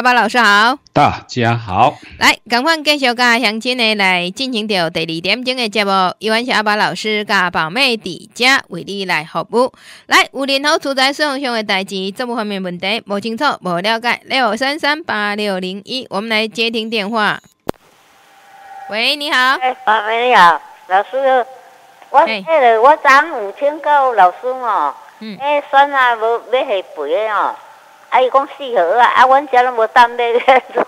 阿巴老师好，大家好，来，赶快跟小嘉相亲的来进行着第二点钟的节目，依然是阿巴老师加宝妹迪家为你来服务，来，有任何住宅使用上的代志，这部方面问题不清楚、不了解，六三三八六零一，我们来接听电话。喂，你好，宝妹你好，老师，我我涨五千个老师哦，哎，算了，我我还是哦。伊讲四盒啊，啊，阮遮拢无当买咧，怎？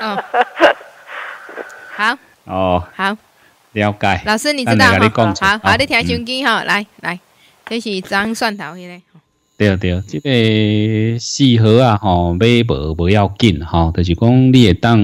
嗯，好哦。好。了解。老师，你知道吗？好好，你调相机吼，来来，这是张蒜头的。对对，即个四盒啊，吼，买无无要紧哈，就是讲你会当，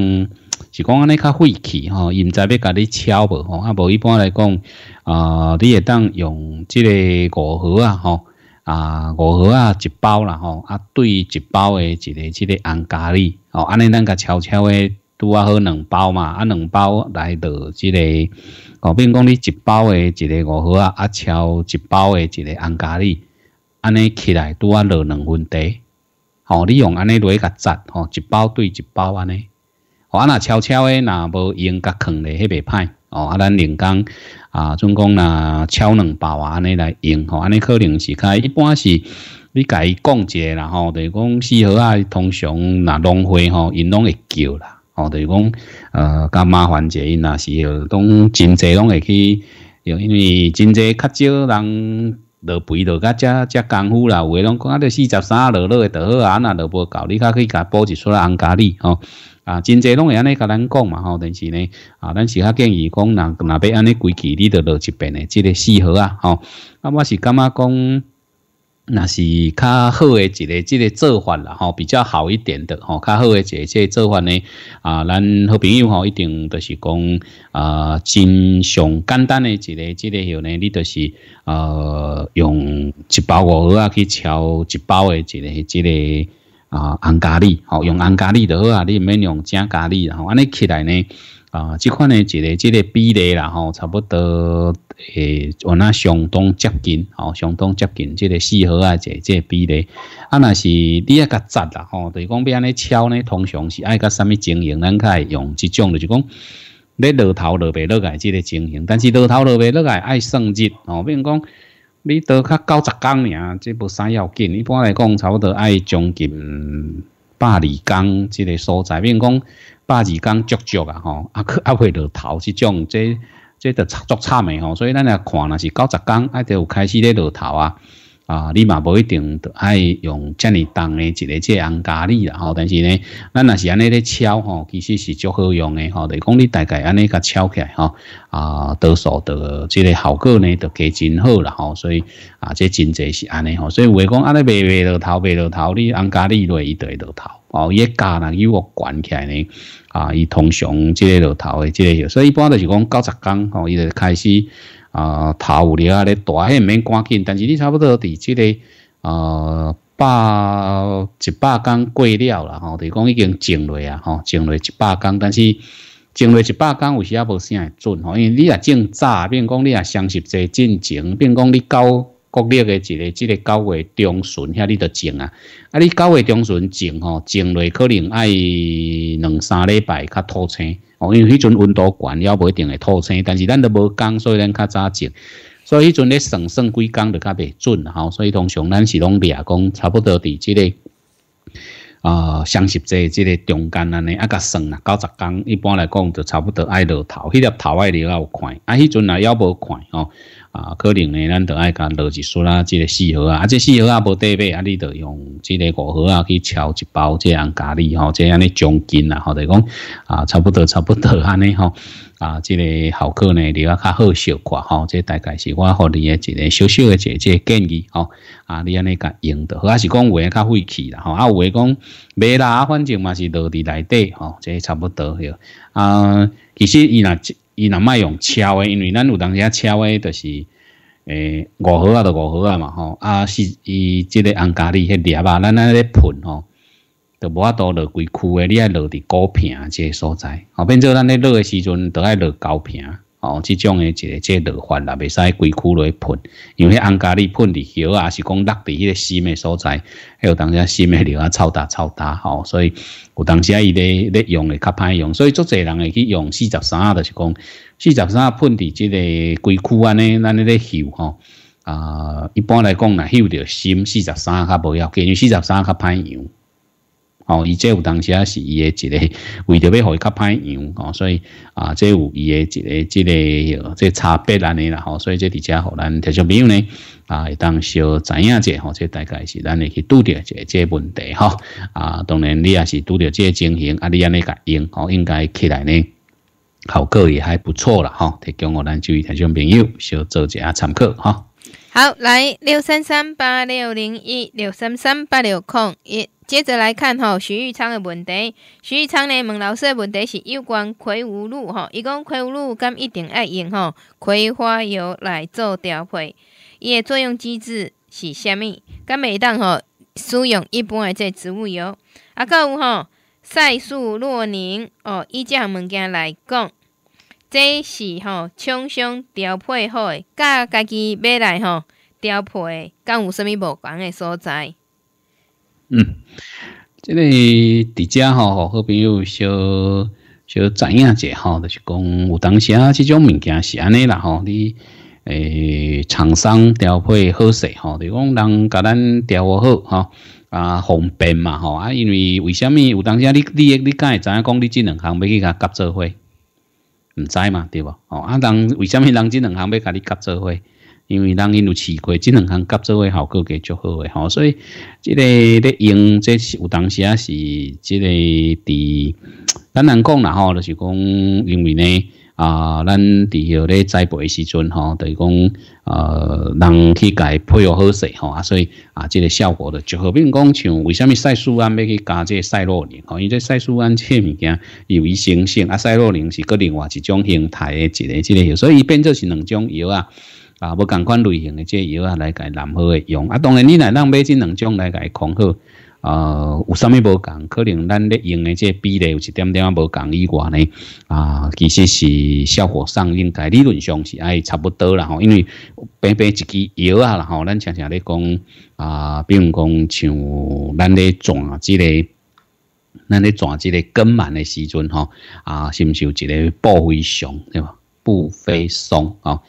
是讲安尼较费气吼，毋在要甲你敲无吼，啊无一般来讲啊，你会当用即个五盒啊，吼。啊，五毫啊，一包啦吼，啊，对一包的一个即个红咖喱，吼，安尼咱甲悄悄的拄啊好两包嘛，啊，两包来到即个，哦，如讲你一包的一个五毫啊，啊，超一包的一个红咖喱，安尼起来拄啊落两分茶，吼，你用安尼落去甲扎，吼，一包对一包安尼，我啊，那悄悄的那无用甲藏咧，迄袂歹。哦，啊，咱零江啊，总共呐，超两百瓦安尼来用吼，安尼可能是开，一般是你家己讲者，啦吼，就是讲四合啊，通常若浪费吼，因拢会叫啦，吼，就是讲呃，较麻烦者，因呐是拢真济拢会去，因为真侪较少人落肥落噶遮遮功夫啦，有诶拢讲啊，着四十三落落诶，倒好，啊那落无够，你较去甲家一持出来安家己吼。啊，真侪拢会安尼甲咱讲嘛吼，但是呢，啊，咱是较建议讲，若若要安尼规矩，你着落一遍的，即个四合啊吼。啊，我是感觉讲，那是较好的一个，即个做法啦吼，比较好一点的吼，较好的一个即个做法呢，啊，咱好朋友吼，一定着是讲，啊，真上简单的一个，即个后呢，你就是呃，用一包五啊去敲一包的一个，即个。啊，红咖喱，用红咖喱就好啊。你唔用正咖喱，然后安尼起来呢？啊，这款呢，一个、个比例啦，吼，差不多诶，我那相当接近，相当接近，这个四合啊，比例。啊，那是你啊，个杂啦，吼，就是讲，比安尼敲呢，通常是爱个什么经营，咱可以用这种就是讲你老头老尾那来，这个情形，但是老头老尾那来爱升级，吼，比如讲。你到较九十天尔，即无啥要紧。一般来讲，差不多爱将近百二天，即个所在，变讲百二天足足啊吼，啊去啊会落头即种，即即著足惨差吼。所以咱若看那是九十天，爱著有开始咧落头啊。啊，你嘛不一定爱用这么重的一个这样咖喱啦吼，但是呢，咱那是安尼咧敲吼，其实是足好用的吼。是讲你大概安尼个敲起来吼，啊，多数的这个效果呢，著加真好啦吼。所以啊，这真济是安尼吼。所以话讲安尼白头头白头头，你咖喱著一堆头，哦，一加呢有个关起来呢，啊，伊通常即个落头的即个，所以一般就是讲九十天吼，伊就开始。啊，头有咧，阿咧大，迄毋免赶紧。但是你差不多伫即个，呃，百一百工过了啦，吼，就讲已经种落啊，吼，种落一百工。但是种落一百工有时阿无啥会准，吼，因为你也种早，变讲你也相信个进行，变讲你到。国列个一个即个九月中旬遐，你着种啊！啊，你九月中旬种吼，种类可能爱两三礼拜较吐青哦，因为迄阵温度悬，也一定会吐青。但是咱都无讲，所以咱较早种，所以迄阵咧算算几工就较袂准吼。所以通常咱是拢抓讲差不多伫即个啊，相识在即个中间安尼啊，甲算啦。九十工一般来讲就差不多爱落头，迄个头爱了看，啊，迄阵也腰无看哦。啊，可能呢，咱都爱甲落一丝啦，即个四盒啊，啊，即四盒啊无带呗，啊，你都用即个五盒啊去抄一包这样咖喱吼，这样尼奖金啦，吼，者讲啊，差不多，差不多安尼吼，啊，这个效果呢你要较好小果吼，这大概是我给你一个小小的一个建议吼，啊，你安尼个用的，还是讲话较晦气啦吼，啊，有话讲没啦，反正嘛是落伫来底吼，这差不多迄啊，其实伊那伊若卖用车位，因为咱有当时车位就是诶五号啊，就五号啊嘛吼。啊是伊即个红家里迄粒啊，咱咱咧喷吼，就无法度落规区诶，你爱落伫高平即个所在，好变做咱咧落诶时阵，都爱落高平。哦，这种的一个即落花啦，未使龟枯来喷，因为按家己喷的叶啊，是讲落伫迄个心嘅所在，还有当时新嘅料啊，超大超大吼，所以有当时啊，伊咧咧用嘅较歹用，所以足侪人会去用四十三，就是讲四十三喷伫即个规区安尼，咱咧咧修吼，啊，一般来讲啦，修着心四十三较无要，紧，因为四十三较歹用。哦，伊这有当时啊是伊诶一个为着要互伊较歹样哦，所以啊，这有伊诶一个，即个有这差别安尼啦吼，所以这伫遮互咱听众朋友呢啊，当小知影者吼，这大概是咱去拄着一个这个问题吼。啊，当然你也是拄着这情形，啊，你安尼甲用吼，应该起来呢，效果也还不错啦吼。提供我咱位听众朋友小做一下参考吼。好，来六三三八六零一六三三八六空一。接着来看吼，徐玉昌的问题。徐玉昌呢问老师的问题是有关葵花露吼，伊讲葵花露敢一定爱用吼葵花油来做调配，伊的作用机制是虾物？敢袂当吼使用一般的这植物油？啊，还有吼赛素洛宁哦，伊这项物件来讲。这是吼厂商调配好的，甲家己买来吼调配，干有甚物无关的所在？嗯，这个伫遮吼好朋友，小小知影者吼，就是讲有当时啊，即种物件是安尼啦吼。你诶，厂商调配好势吼，就讲人甲咱调配好吼，啊，方便嘛吼啊。因为为什物有当时啊，你你你敢会知影讲你即两项要去甲合作伙？唔知嘛，对不？哦，啊，人为什么人即两行要甲你夹做伙？因为人因有吃亏，进两行夹做伙效果给足好诶，吼！所以这个咧用，这是有当时啊是，这个伫，咱然讲啦，吼，就是讲因为呢。啊，咱伫迄咧栽培时阵吼，等于讲呃，人去伊配合好势吼，所以啊，这个效果的就好。比讲像为什么赛苏胺要去加这赛洛林？因为这赛苏胺这物件有伊成性，啊，赛洛林是个另外一种形态的个类这药，所以变作是两种药啊，啊，无同款类型的这药啊来伊难好用。啊，当然你来咱买这两种来伊抗好。啊，有啥物无共？可能咱咧用诶即比例有一点点无共以外呢，啊，其实是效果上应该理论上是爱差不多啦。吼，因为白白一支药啊，吼，咱常常咧讲啊，比如讲像咱咧爪即个。咱咧爪即个根满的时阵，吼啊，是不是有一个不非松对吧？不飞松啊。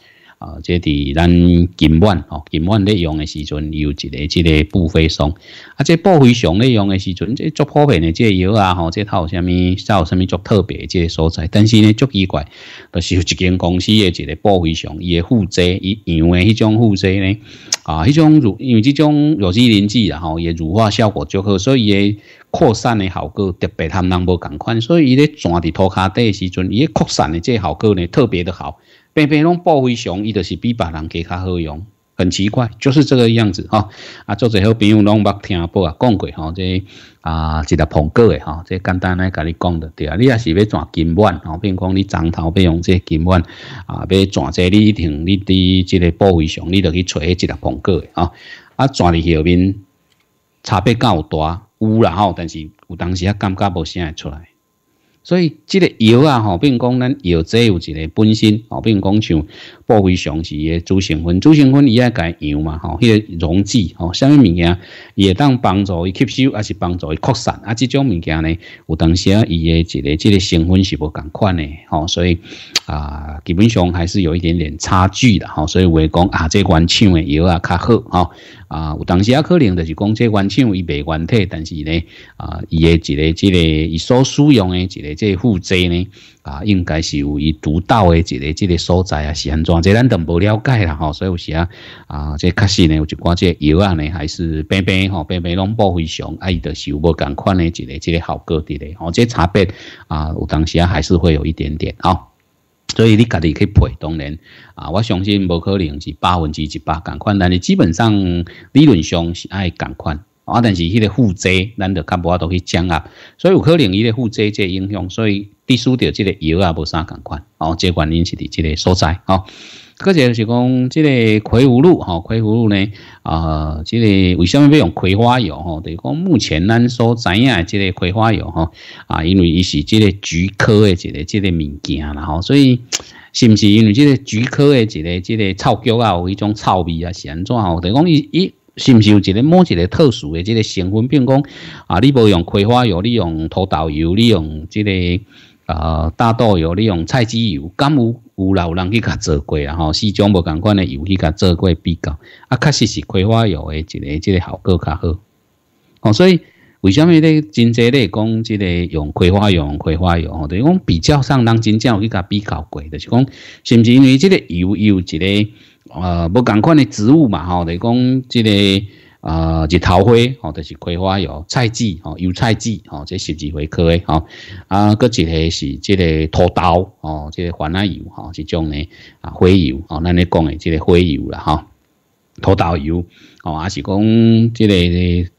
啊，即伫咱金晚吼，今晚咧用的时阵，有一个这个布飞松，啊，这布飞熊咧用的时阵，这做普遍的，这药啊，吼，这套啥物，有啥物做特别，这所在。但是呢，足奇怪，就是有一间公司的一个布飞熊，伊会负责伊用的迄种负责呢，啊，迄种乳，因为这种有机磷剂吼、后也乳化效果足好，所以也扩散的效果特别他们两不共款，所以伊咧钻伫涂骹底的时阵，伊扩散的这效果呢特别的好。变变拢报灰熊，伊就是比别人加较好用，很奇怪，就是这个样子哈。啊，做做好朋友拢捌听下过啊，讲过吼，这啊一粒苹过诶吼，这简单来甲你讲着对啊。你要是要抓金碗吼，比如讲你长头要用这金碗啊，要抓这你定你伫这个报灰熊，你著去找迄粒苹过诶啊。啊，抓伫后面差别够大，有啦吼，但是有当时啊感觉无啥会出来。所以，这个药啊，吼，并讲咱药剂有一个本身，吼，并讲像部分常时个主成分，主成分伊也该用嘛，吼，迄个溶剂，吼，啥物物件也当帮助伊吸收，也是帮助伊扩散，啊，这种物件呢，有当时啊，伊的一个，这个成分是无共款的，吼，所以啊，基本上还是有一点点差距的，吼，所以会讲啊，这原厂的药啊较好，吼，啊，有当时啊，可能就是讲这原厂伊袂原体，但是呢，啊，伊的一个这个伊所使用诶一个即个负债呢，啊，应该是有伊独到诶一个这个所在啊，是安怎？即咱都无了解啦吼，所以有时啊，啊，即确实呢，有一寡即药啊呢还是平平吼，平平拢不非常，啊，伊得是无共款的一个这个效果啲咧，哦，即差别啊，有当时啊，还是会有一点点啊。所以你家己去赔当然，啊我相信无可能是百分之一百共款，但是基本上理论上是爱共款，啊，但是迄个负债，咱就较无度去掌握，所以有可能伊哋负债即影响，所以啲输掉即个油啊无啥共款，哦，即原因是伫即个所在，哦。个就是讲，这个葵花露吼，葵花露呢啊，这个为什么要用葵花油吼？就讲目前咱所知影，这个葵花油吼啊，因为伊是这个菊科的一个这个物件啦吼，所以是不是因为这个菊科的一个这个草脚啊，有一种臭味啊是安怎吼？就讲伊伊是不是有一个某一个特殊的这个成分，并讲啊，你不用葵花油，你用土豆油，你用这个。啊，大豆油利用菜籽油，敢有有老人去甲做过啊？吼，四种无同款的油去甲做过比较，啊，确实是葵花油的，一个即个效果较好。哦，所以为什么咧？真侪咧讲，即个用葵花油、葵花油，吼，对，讲比较上人真正去甲比较过，就是讲是不是因为即个油油一个呃无同款的植物嘛？吼，是讲即个。啊，日头花吼，就是葵花油、菜籽吼、油菜籽吼，这十几回诶吼。啊，搁一个是即个土豆吼，这个番仔油吼，这种诶啊，花油吼，咱咧讲诶，即个花油啦哈，土豆油吼，也是讲这个。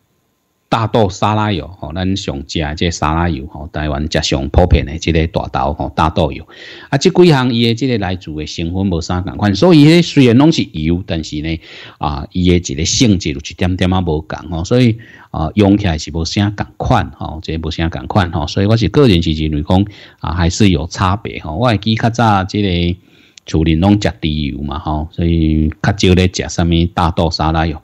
大豆沙拉油吼，咱上吃即沙拉油吼，台湾食上普遍的这个大豆吼大豆油啊，即几项伊的即个来自的成分无啥共款，所以呢虽然拢是油，但是呢啊，伊的一个性质就一点点啊无共吼，所以啊用起来是无啥共款吼，个无啥共款吼，所以我是个人是认为讲啊，还是有差别吼。我会记较早即个厝里拢食猪油嘛吼，所以较少咧食啥物大豆沙拉油。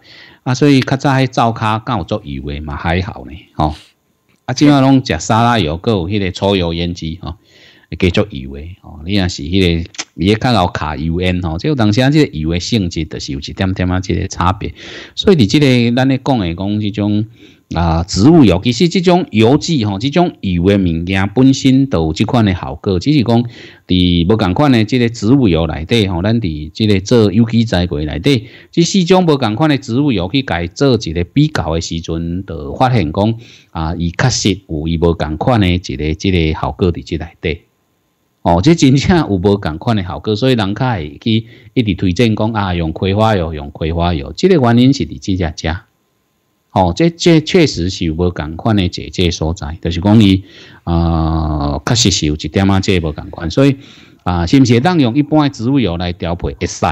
啊，所以较早迄灶骹干有做油诶嘛，还好呢，吼。啊，即话拢食沙拉油，搁有迄个粗油烟机，吼，会继续油诶，吼。你若是迄个，伊也较老卡油烟，吼，即、有当时啊，即个油诶性质，就是有一点点啊，即个差别。所以你这个，咱咧讲诶，讲之种。啊，植物油，其实这种油脂吼，这种油的物件本身都有即款的效果，只是讲，伫无同款的即个植物油内底吼，咱伫即个做，有机栽培内底，即四种无同款的植物油去家做一个比较的时阵，就发现讲，啊，伊确实有伊无同款的一个即个效果伫即内底，哦，即真正有无同款的效果，所以人会去一直推荐讲啊，用葵花油，用葵花油，即个原因是伫即只只。哦，这这确实是无共款诶，姐姐所在，就是讲伊啊，确实是有一点啊，这无共款，所以啊，是不是咱用一般诶植物油来调配会使？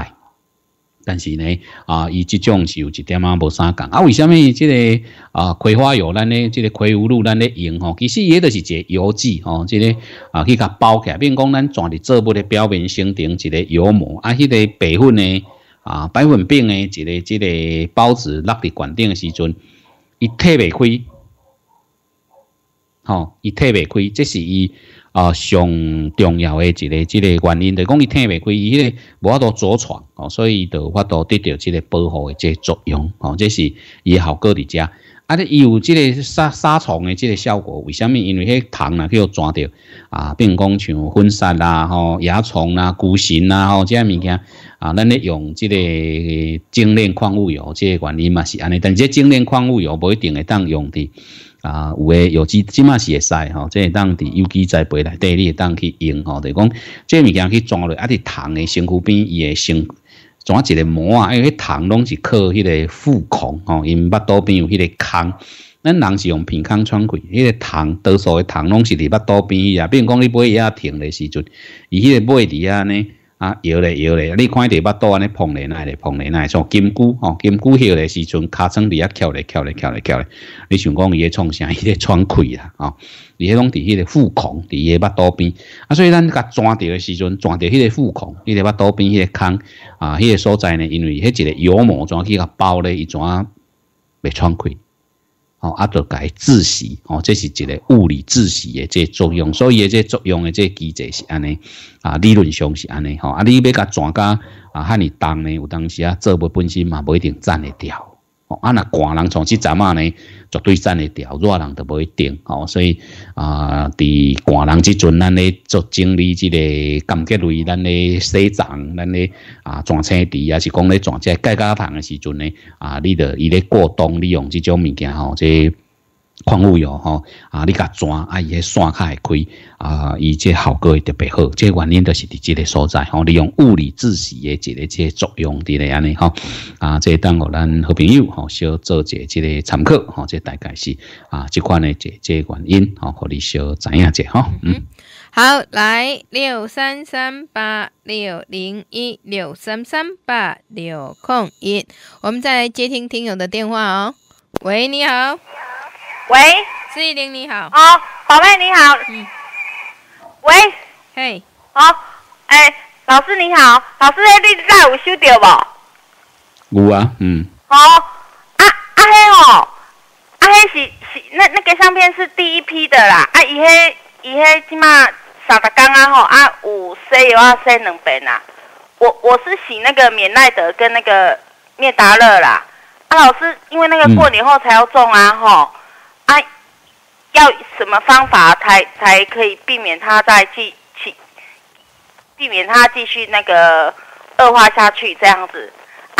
但是呢，啊，伊即种是有一点啊无相共啊，为虾米即个啊，葵花油咱咧，即个葵花露咱咧用吼，其实也都是一个油脂吼，即个啊去甲包起来，并讲咱全伫作物的表面生成一个油膜，啊，迄个白粉呢，啊，白粉病诶，一个即个孢子落伫管顶诶时阵。伊退袂开，吼、哦，伊退袂开，这是伊啊上重要的一个即、个原因，著讲伊退袂开，伊迄个无法度阻床，哦，所以伊著有法度得到即个保护的即个作用，哦，这是伊效果伫遮。啊！咧有这个杀杀虫的这个效果，为什么？因为迄虫啊，去互抓着啊，并讲像粉虱啦、吼、蚜虫啦、孤形啦、吼，这物件啊，咱咧用这个精炼矿物油，这原因嘛是安尼。但这精炼矿物油无一定会当用的啊，有诶，有机即嘛是会使吼，即当伫有机培内来第会当去用吼，就讲这物件去抓落，啊，伫虫诶身躯边，伊会生。转一个膜啊，因为糖拢是靠迄个腹孔吼，因骨肚边有迄个孔，咱人是用平孔穿孔，因个糖多数的糖拢是伫骨肚边去啊。比如讲，你半夜停的时阵，伊迄个胃底下呢？啊摇咧摇咧你看迄个腹肚安尼嘭咧呐咧嘭咧呐像金箍吼金龟摇咧时阵尻川伫遐翘咧翘咧翘咧翘咧你想讲伊咧创啥伊咧喘气啦吼伊迄拢伫迄个腹孔伫伊诶腹肚边啊所以咱甲抓着诶时阵抓着迄个腹孔迄个腹肚边迄个孔啊迄个所在呢因为迄一个药膜怎去甲包咧伊怎袂喘气啊，阿在改窒息，吼，这是一个物理窒息的这作用，所以这作用的这机制是安尼，啊，理论上是安尼，吼，啊，你要甲专甲啊喊尔重呢，有当时啊做不本身嘛，不一定站得掉。啊，那寒人从即站啊呢，绝对站会掉，热人就不一定哦，所以啊，伫寒人即阵，咱咧做整理即个柑觉类、咱咧洗长、咱咧啊转车伫抑是讲咧转在盖家棚的时阵呢，啊，你著伊咧过冬，利用即种物件吼，即。矿物油，吼啊！你甲抓啊，伊个线卡会开啊，伊这效果会特别好。这原因就是伫这个所在，吼，利用物理自洗的这个这个作用的咧安尼，吼啊，这当互咱好朋友，吼，小做一这个参考，吼，这大概是啊，这款的这这个原因，吼，互你小知影者吼。哈。嗯，好，来六三三八六零一六三三八六空一，我们再来接听听友的电话哦。喂，你好。喂，司仪玲你好。好，宝贝你好。嗯。喂。嘿。好，哎，老师你好，老师，你那有收到无？有啊，嗯。好，啊啊，嘿哦，啊嘿是是那那个相片是第一批的啦。啊，伊嘿伊嘿起码三十公啊吼，啊有洗有啊洗两遍啦。我我是洗那个免奈德跟那个灭达乐啦。啊，老师，因为那个过年后才要种啊吼。啊，要什么方法才才可以避免他再继续，避免他继续那个恶化下去这样子？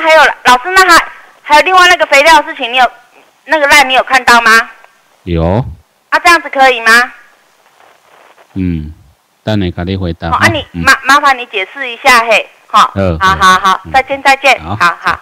还有老师，那还还有另外那个肥料事情，你有那个赖你有看到吗？有啊，这样子可以吗？嗯，等你给你回答。啊，你麻麻烦你解释一下嘿，好，好，好，好，再见，再见，好好。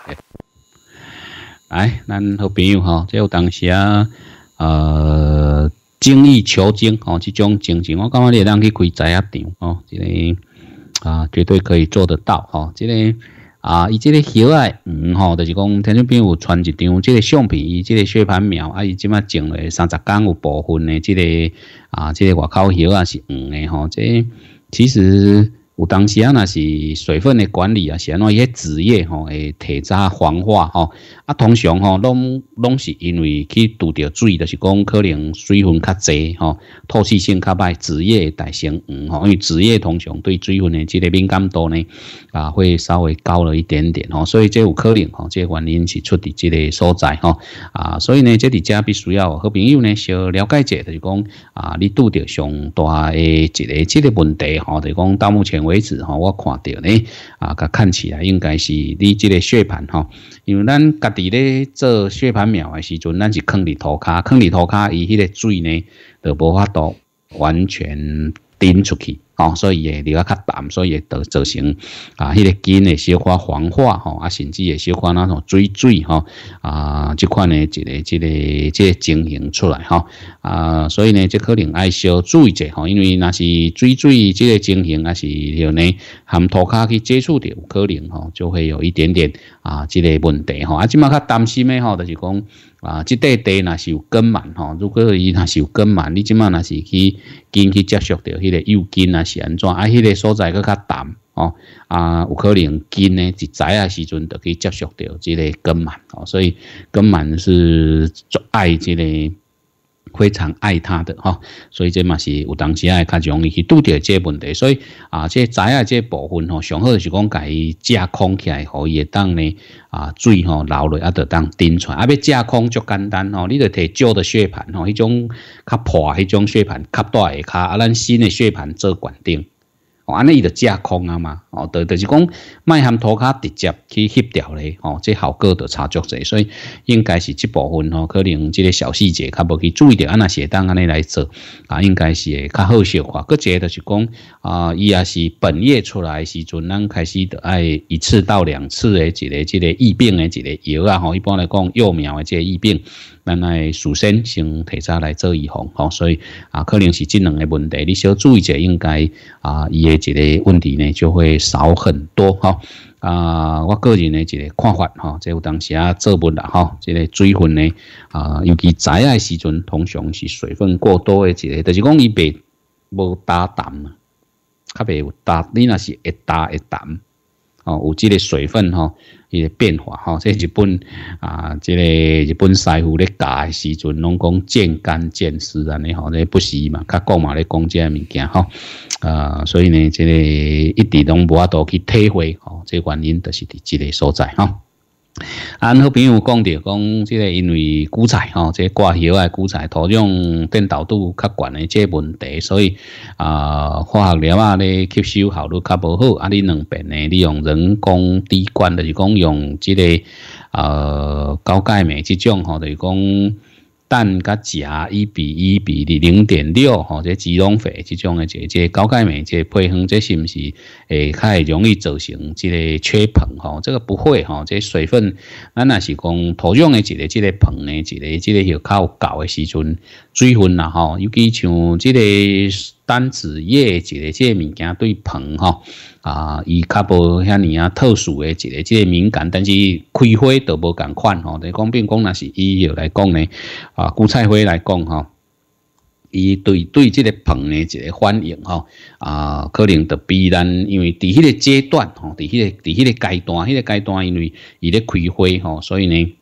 来，咱好朋友哈，只有当时啊。呃，精益求精，吼，这种精神，我感觉你俩去开仔啊场，哦，这个啊，绝对可以做得到，哦，这个啊，伊这个叶啊，哦，就是讲天上边有传一张，这个相片，伊这个血盘苗，啊，伊即卖种嘞，三十公有部分的这个啊，这个外口叶啊是黄的，吼，这其实。有当时啊，那是水分的管理啊，是安怎？些职业吼会提早黄化吼啊，通常吼拢拢是因为去拄着水，就是讲可能水分较侪吼，透气性较歹，枝业会生嗯，吼。因为职业通常对水分的这个敏感度呢啊，会稍微高了一点点吼，所以这有可能吼，这原因是出伫这个所在吼啊，所以呢，这里家必须要和朋友呢小了解者，就是讲啊，你拄着上大诶一个这个问题吼，就讲到目前。为止哈，我看到呢，啊，它看起来应该是你这个血盘哈，因为咱家己咧做血盘苗的时阵，咱是坑里土卡，坑里土卡，伊迄个水呢都无法度完全顶出去。哦，所以也比较较淡，所以也造成啊，迄个筋的小块黄化哈，啊，甚至也小块那种水水哈，啊，即款呢，一个一个这个情形出来哈，啊，所以呢，即可能爱小注意者哈，因为那是水水即个情形，还是有呢含涂骹去接触的，有可能哈，就会有一点点啊，即个问题哈，啊，即马较担心的哈，就是讲。啊，这块地那是有根满吼，如果伊那是有根满，你即马那是去根去接触着，迄个幼根啊是安怎？啊，迄个所在佫较淡哦，啊，有可能根呢一栽啊时阵就去接触着即个根满哦，所以根满是做爱即个。非常爱他的哈，所以这嘛是有当时啊，较容易去拄着这问题，所以啊，这仔啊这部分吼，上好是讲己架空起来可以当呢啊水吼流落啊，得当顶来，啊要架空足简单吼，你就摕旧的血盘吼，迄种较破迄种血盘较大下骹，啊咱新的血盘做管顶。哦，安尼伊就架空啊嘛，哦，就就是讲卖含涂卡直接去协调咧，哦，这效果著差足侪，所以应该是这部分哦，可能即个小细节，较无去注意点，按那会当安尼来做，啊，应该是会较好消化。个一个就是讲啊，伊也是本月出来时阵，咱开始得爱一次到两次诶，一个即个疫病诶，一个药啊，吼，一般来讲幼苗诶，即个疫病。咱来首先先提出来做预防吼，所以啊，可能是这两个问题，你少注意者，应该啊，伊的一个问题呢就会少很多哈。啊，我个人的一个看法哈，即有当时啊做文啦哈，即个水分呢啊，尤其栽爱时阵，通常是水分过多的一个，就是讲伊袂无打淡啊，较袂有打，你那是会打会淡。哦，有这个水分哈，一个变化哈。这日本啊，这个日本师傅咧教的时阵，拢讲见干见湿，然后呢，好，这不是嘛？他购买的工具物件哈，呃，所以呢，这个一直拢无度去体会哦，这原因就是伫这个所在哈。按好朋友讲着，讲即个因为古菜吼，即个挂窑啊，古菜土壤电导度较悬的即个问题，所以啊，化学料啊咧吸收效率较无好，啊，你两边呢，利用人工滴灌的，就讲用即个呃高钙镁即种吼，就讲。蛋跟钾一比一比例零点六，吼，这鸡笼肥这种的，姐姐高钙镁这配方，这是不是诶，太容易造成这个缺硼？哈，这个不会，哈，这水分，咱那是讲土壤的，一个，这个硼的，一个，这个要靠搞的时阵水分啦，哈，尤其像这个单子叶，这个这些物件对硼，哈。啊，伊较无遐尼啊，特殊诶一个，即个敏感，但是开花都无共款吼。你讲，变讲那是伊药来讲呢，啊，韭菜花来讲吼，伊对对即个盆诶一个反应吼，啊，可能着必然，因为伫迄个阶段吼，伫迄个伫迄个阶段，迄个阶段因为伊咧开花吼，所以呢。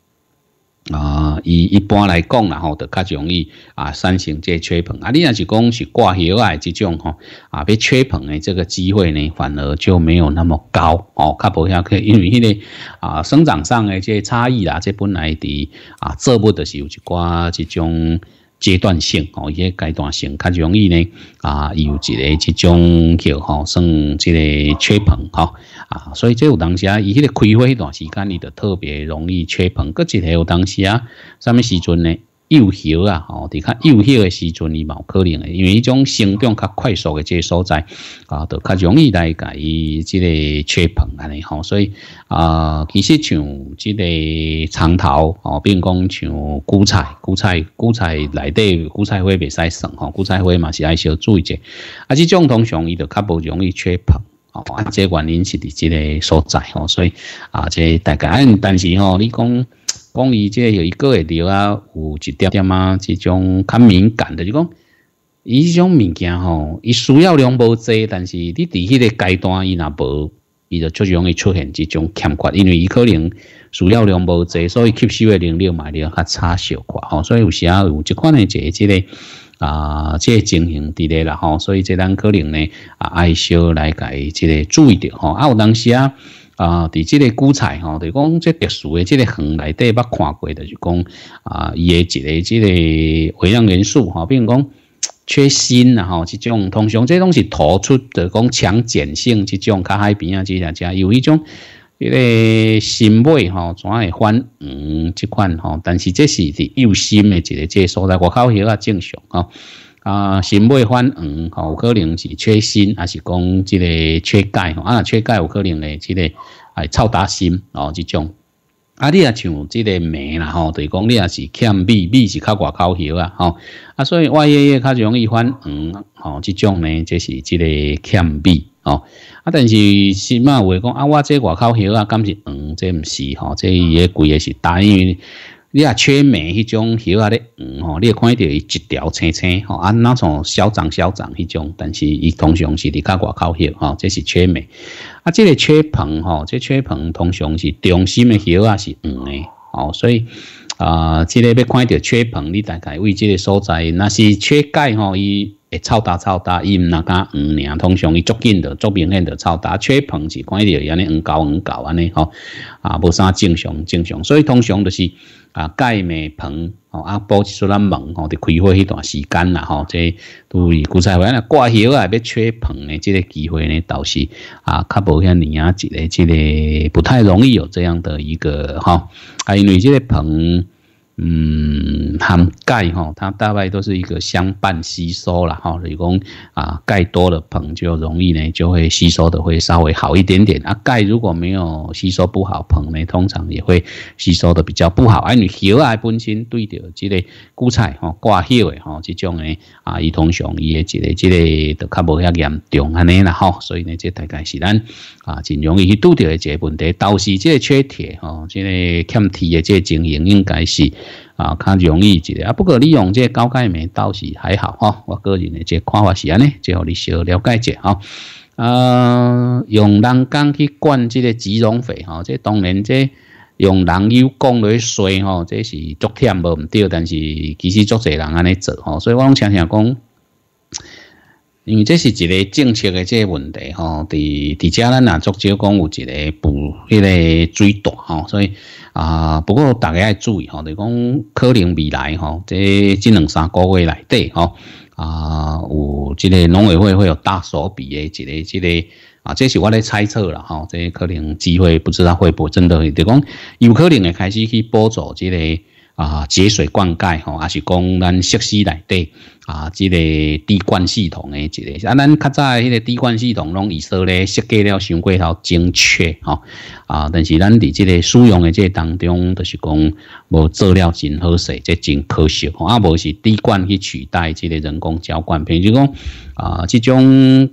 啊，以一般来讲，啊，吼，就较容易啊，产生这吹捧啊。你若是讲是挂号啊这种吼，啊，被吹捧的这个机会呢，反而就没有那么高哦。较不要去，因为迄个啊，生长上的这差异啦，这本来的啊，这不分是有一挂这种阶段性吼，一些阶段性较容易呢啊，有一个这种叫吼，算这个缺硼哈。啊，所以这有当时啊，伊迄个开花迄段时间，伊就特别容易缺捧。搁一个有当时啊，啥物时阵呢？幼苗啊，吼，伫较幼苗诶时阵伊冇可能诶，因为迄种生长较快速诶，即个所在，啊，就较容易来甲伊即个缺捧安尼吼。所以啊，其实像即个长头哦，比如讲像韭菜、韭菜、韭菜内底韭菜花袂使省吼，韭菜花嘛是爱小注意者，啊，即种通常伊就较无容易缺捧。啊，这原因是伫即个所在吼，所以啊，即大家，但是吼，你讲讲伊这有一个会聊啊，有一点点啊，即种较敏感的，就讲伊即种物件吼，伊需要量无济，但是你伫迄个阶段伊若无，伊就最容易出现即种欠缺，因为伊可能需要量无济，所以吸收的能力买要较差小寡吼，所以有时啊，有即款的这即个。啊，这情形伫咧啦吼，所以这咱可能呢啊爱少来改这个注意点吼。啊，有当时啊啊，伫这个古彩吼，就讲这特殊的这个行内底捌看过，就讲啊伊的一个这个微量元素吼，比如讲缺锌啦吼，这种通常这拢是突出的，讲强碱性这种，靠海边啊这人家有一种。迄个心脉吼，怎会反黄？这款吼，但是这是伫右心的一个介所在，外口血个正常吼。啊，心脉反黄吼，有可能是缺锌，还是讲这个缺钙？吼？啊，缺钙有可能咧，这个啊，超达心哦，这种。啊，你啊像这个眉啦吼，是讲你啊是欠米，米是较外口血啊，吼，啊，所以外爷爷较容易反黄，吼，这种呢，就是这个欠米。哦，啊，但是是嘛话讲啊，我这外口叶啊，甘是黄，这唔是哈，这个贵也是，单因为你啊缺镁迄种叶啊咧，黄吼，你会看到一条青青吼，啊，那种小长小长迄种，但是伊通常是伫较外口叶吼，这是缺镁，啊，这个缺硼吼，这缺硼通常是中心的叶啊是黄的，哦，所以。啊，即个要看到缺硼，你大概位置的所在，那是缺钙吼，伊会超大超大，伊唔那干黄尔，通常伊足紧的、足明显的超大。缺硼是看到有安尼黄高、黄高安尼吼，啊，无啥正常正常，所以通常都是。啊，盖美棚吼？阿波是说咱门吼，伫开花迄段时间啦吼，这都以古仔话啊，挂叶啊要吹棚诶，即个机会呢，倒是啊，较无像年啊一个即个不太容易有这样的一个哈，啊，因为即个棚。嗯，含钙吼，它大概都是一个相伴吸收了哈。你讲啊，钙多了，硼就容易呢，就会吸收的会稍微好一点点。啊，钙如果没有吸收不好，硼呢通常也会吸收的比较不好。哎，你少啊，本身对着即个韭菜吼，挂叶的吼，即种呢啊，一同上伊的这个即个都较无遐严重安尼啦吼。所以呢，这大概是咱啊，真容易去拄着这问题。倒是这缺铁吼，即个欠铁的这情形应该是。啊，较容易一点啊，不过利用这高钙面倒是还好哈。我个人的这看法是安尼，就让你小了解一下哦啊，用人工去灌这个植绒水哈，这当然这用人油工来水哈，这是足忝无唔对，但是其实足侪人安尼做哈，所以我常常讲。因为这是一个政策的这个问题，吼，伫伫遮咱也足少讲有一个补迄个最大吼，所以啊，不过大家要注意，吼，就讲可能未来，吼，这这两三个月内底，吼，啊，有这个农委会会有大手笔的，一个一个，啊，这是我咧猜测了，吼，这可能机会不知道会不会真的，就讲有可能会开始去补助这个。啊，节水灌溉吼，还是讲咱设施内底啊，这个滴灌系统诶，一个啊，咱较早迄个滴灌系统拢已说咧，设计了伤过头精确吼啊，但是咱伫这个使用诶这个当中，就是讲无做了真好势，即真可惜，啊，无是滴灌去取代即个人工浇灌，譬如讲啊，即种。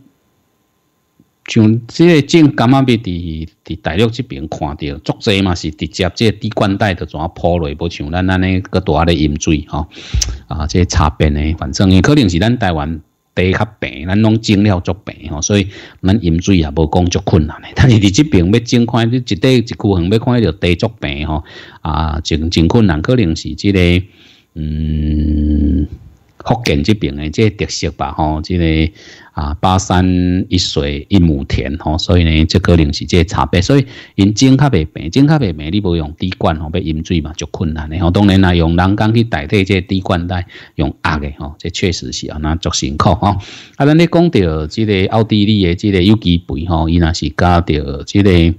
像即个种，感刚被伫伫大陆这边看到，足济嘛是直接即个滴灌带就全破落，无像咱安尼各大咧饮水吼。啊，即、个差别呢，反正伊可能是咱台湾地较平，咱拢种了足平吼，所以咱饮水也无讲足困难。但是伫这边要种看，你一块一区，可要看到地足平吼啊，真真困难，可能是即个嗯。福建这边的这特色吧，吼，这个啊，八山一水一亩田，吼，所以呢，这可能是这差别。所以，因种较袂平，种较袂平，你无用滴灌吼，要引水嘛就困难的。吼，当然啦，用人工去代替这滴灌带，用压的吼，这确实是啊，那足辛苦吼。啊，咱咧讲到这个奥地利的这个有机肥吼，伊那是加到这个。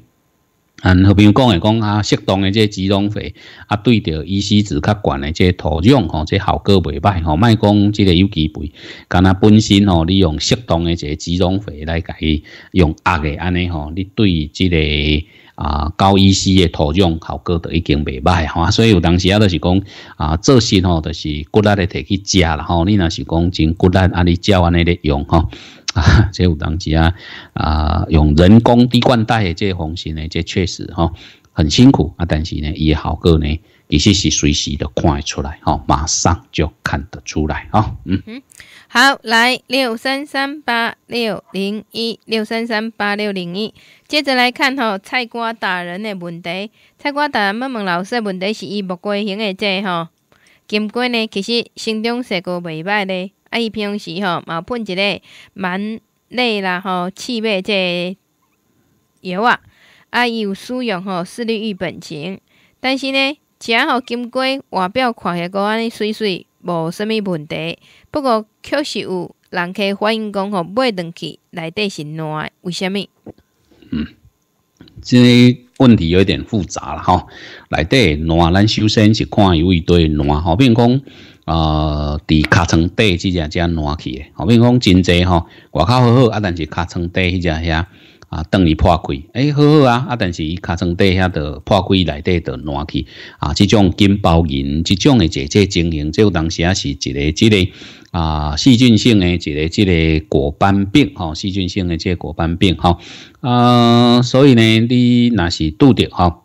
嗯，好友讲诶，讲啊，适当的这基肥，啊，对着伊 C 值较悬诶，这土壤吼，这效果袂歹吼，卖讲即个有机肥，干那本身吼，你用适当的这基肥来伊用压诶安尼吼，你对即个啊高依 C 的土壤效果都已经袂歹吼，所以有当时啊，著是讲啊，做新吼，著是骨力的摕去食啦吼，你那是讲真骨力安尼照安尼咧用吼。啊，这有当时啊，啊，用人工滴灌带的这方式呢，这确实哈很辛苦啊，但是呢也好过呢，也是是随时都看出来哈，马上就看得出来啊。嗯嗯，好，来六三三八六零一六三三八六零一，接着来看哈，菜瓜达人的问题，菜瓜达人要问老师的问题，是伊木瓜型的这哈，金瓜呢，其实生长结果袂歹咧。啊！伊平时吼，嘛喷一个蛮类啦吼，气味这药啊。啊，伊有使用吼，视力于本钱。但是呢，食吼金龟外表看起来个安尼水水，无什物问题。不过确实有，人客反映讲吼，买得去内底是烂，为什物？嗯，这问题有点复杂了吼，内底烂，咱首先是看有一堆吼，比面讲，啊，伫脚床底只只烂去的，后面讲真侪吼，外口好好啊，但是脚床底迄只遐啊，传伊破开，哎，好好啊，啊，但是伊脚床底遐着破开，内底着烂去啊，即种金包银，即种的姐这经营，这有当时啊，是一个，即个啊，细菌性的一个，即个果斑病，吼，细菌性的这个果斑病，吼，啊，所以呢，你若是拄着吼。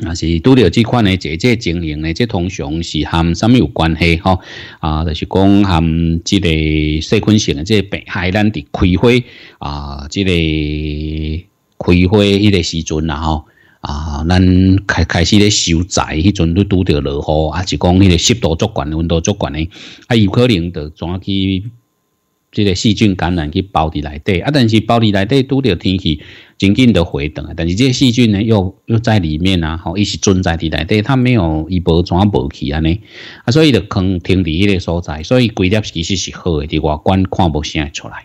那是拄到这款呢，这这经营呢，这通常是含什么有关系吼？啊，就是讲含这个细菌性啊，这病害咱伫开花啊，这个开花迄个时阵啦吼啊，咱开开始咧收摘迄阵都拄到落雨，啊，是讲迄个湿度足悬，温度足悬诶，啊，有可能就转去。即个细菌感染去包伫内底，啊，但是包伫内底拄着天气真紧的回转啊，但是即个细菌呢，又又在里面啊，吼，伊是存在伫内底，它没有伊无转薄去安尼啊，所以就坑停伫迄个所在，所以规粒其实是好诶，伫外观看不显出来，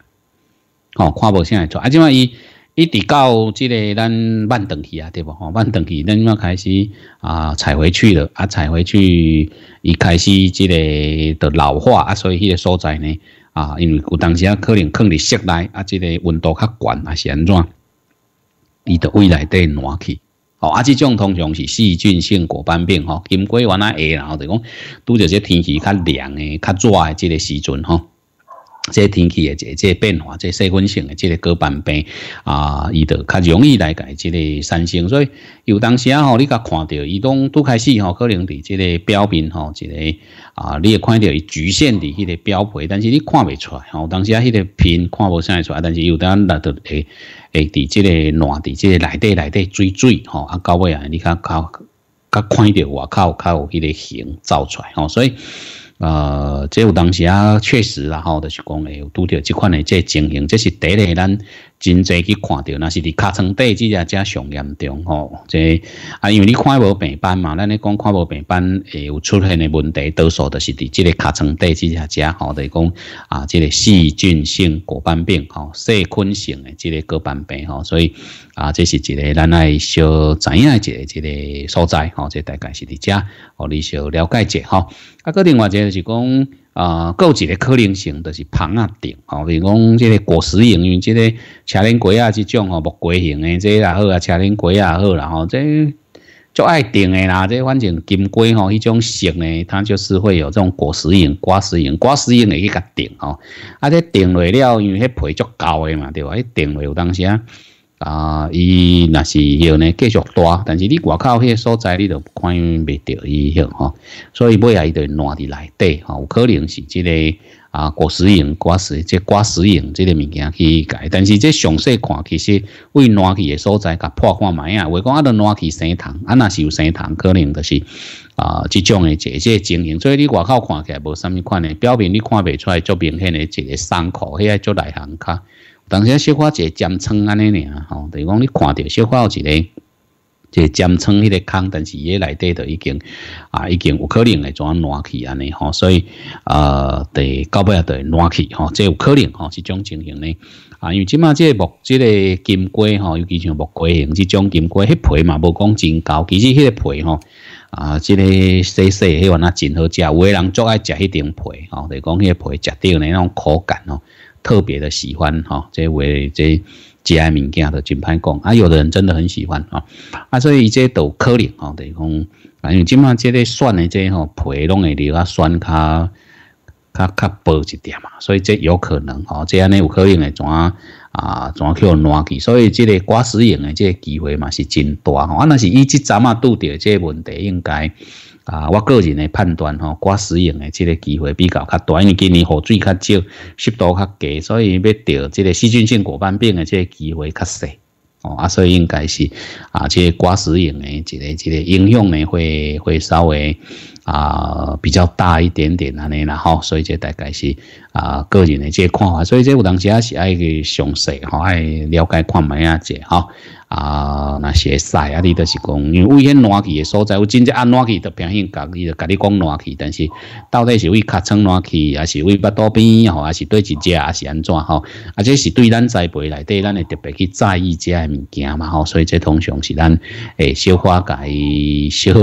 吼，看不显出来。啊，即嘛伊伊滴到即个咱慢等去啊，对不？吼，慢等去，咱要开始啊，采回去了啊，采回去，伊开始即个的老化啊，所以迄个所在呢。啊，因为有当时啊，可能放伫室内，啊，这个温度较悬，啊是安怎？伊就胃内底暖去。哦，啊，即种通常是细菌性果斑病，吼，金龟原来下，然后就讲，拄着是天气较凉诶、较热诶，即个时阵，吼。这天气的这这变化，这细菌性的这个高斑病啊，伊就较容易来改这个产生。所以有当时啊吼，你甲看到伊当都开始吼，可能伫这个表面吼，这个啊，你也看到伊局限伫迄个标配，但是你看未出来吼。当时啊，迄个片看无啥出，来，但是有当咱都会会伫这个暖伫这个内底内底水水吼，啊到尾啊，你较较较看到口较有迄个形造出来吼，所以。呃，即有当时啊，确实啦吼，就是讲诶，有拄着即款诶，即情形，这是第一个咱。真侪去看到，那是伫尻床底即下只上严重吼，即啊，因为你看无病斑嘛，咱咧讲看无病斑，诶，有出现诶问题，多数都是伫即个尻床底即下只吼，就讲啊，即个细菌性果斑病吼，细菌性诶即个果斑病吼，所以啊，这是一个咱爱小知影一个一个所在吼，这大概是伫遮，哦，你小了解者吼。啊，个另外者就是讲。啊，够一个可能性？就是藤啊，顶哦，比如讲这个果实营运，为这个车轮果啊，这种哦，木瓜型的，这也好啊，车轮果也好啦，吼、哦，这做爱顶的啦，这反正金桂哦，那种树呢，它就是会有这种果实型、瓜实型、瓜实型的去甲顶哦。啊，这顶落了，因为迄皮足厚诶嘛，对吧？迄顶落有当时啊。啊，伊那是迄呢，继续大，但是你外口迄个所在，你著看未到伊，吼，所以买来伊就烂伫内底，吼，有可能是即个啊，果实英、果实即刮实英即个物件去改，但是即详细看，其实为烂去诶所在，甲破看咪啊，话讲啊，都烂去生虫，啊，那是有生虫，可能就是啊，即种个即个情形，所以你外口看起来无啥物款呢，表面你看未出来，足明显诶一个伤口，个足内行较。当下小花个尖撑安尼尔吼，等于讲你看到小花一个一个尖撑迄个坑，但是伊内底都已经啊，已经有可能诶转烂去安尼吼，所以呃，得搞不要得烂去吼，这有可能吼，是种情形呢。啊，因为即马即个木即个金瓜吼，尤其像木瓜型，即种金瓜迄皮嘛，无讲真厚，其实迄个皮吼啊，即个细细迄个呐真好食，有华人足爱食迄点皮吼，等于讲迄个皮食到呢，那种口感吼，特别的喜欢哈，这位这吉安民件的金牌工，啊，有的人真的很喜欢啊，啊，所以这都可能哈，等于讲，反正今码这个蒜的这吼皮拢会留啊，酸卡卡卡薄一点嘛，所以这有可能哦，这样呢有可能会转啊转去暖气，所以这个瓜子型的这个机会嘛是真大，哈、啊，那是以这阵啊拄着这问题应该。啊，我个人的判断吼，瓜石蝇的这个机会比较较大，因为今年雨水较少，湿度较低，所以要得这个细菌性果斑病的这个机会较小。哦，啊，所以应该是啊，这瓜石蝇的这个这个应用呢，会会稍微啊比较大一点点啊尼然后所以这大概是啊个人的这个看法。所以这有当时也是爱去详细哈，爱了解看卖啊这哈。啊，那些晒啊，你都是讲，因为危险暖气的所在，我真正按暖气的偏向讲你，就跟你讲暖气，但是到底是为客窗暖气，还是为不肚边吼，还是对一只，还是安怎吼？啊，这是对咱栽培来对咱会特别去在意这物件嘛吼，所以这通常是咱诶，小花改，小